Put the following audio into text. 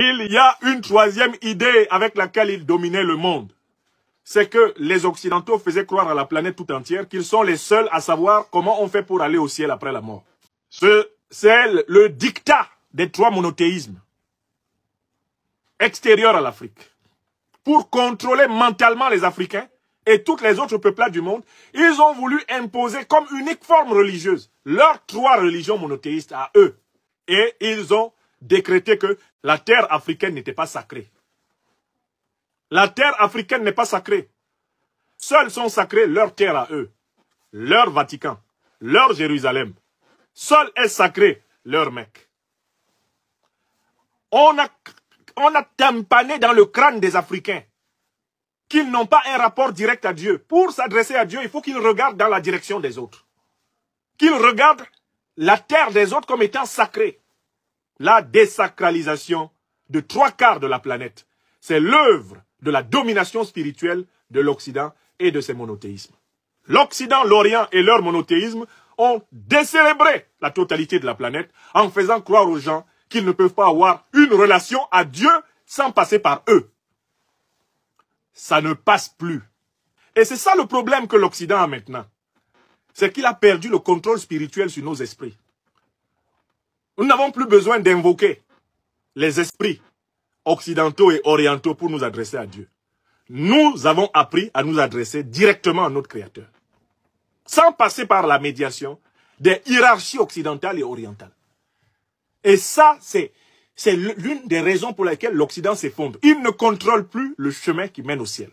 Il y a une troisième idée avec laquelle ils dominaient le monde. C'est que les Occidentaux faisaient croire à la planète tout entière qu'ils sont les seuls à savoir comment on fait pour aller au ciel après la mort. C'est le dictat des trois monothéismes extérieurs à l'Afrique. Pour contrôler mentalement les Africains et toutes les autres peuples du monde, ils ont voulu imposer comme unique forme religieuse leurs trois religions monothéistes à eux. Et ils ont décréter que la terre africaine n'était pas sacrée. La terre africaine n'est pas sacrée. Seuls sont sacrés leur terre à eux, leur Vatican, leur Jérusalem. Seul est sacré leur mec. On a, on a tampané dans le crâne des Africains qu'ils n'ont pas un rapport direct à Dieu. Pour s'adresser à Dieu, il faut qu'ils regardent dans la direction des autres. Qu'ils regardent la terre des autres comme étant sacrée la désacralisation de trois quarts de la planète. C'est l'œuvre de la domination spirituelle de l'Occident et de ses monothéismes. L'Occident, l'Orient et leur monothéisme ont décélébré la totalité de la planète en faisant croire aux gens qu'ils ne peuvent pas avoir une relation à Dieu sans passer par eux. Ça ne passe plus. Et c'est ça le problème que l'Occident a maintenant. C'est qu'il a perdu le contrôle spirituel sur nos esprits. Nous n'avons plus besoin d'invoquer les esprits occidentaux et orientaux pour nous adresser à Dieu. Nous avons appris à nous adresser directement à notre Créateur, sans passer par la médiation des hiérarchies occidentales et orientales. Et ça, c'est l'une des raisons pour lesquelles l'Occident s'effondre. Il ne contrôle plus le chemin qui mène au ciel.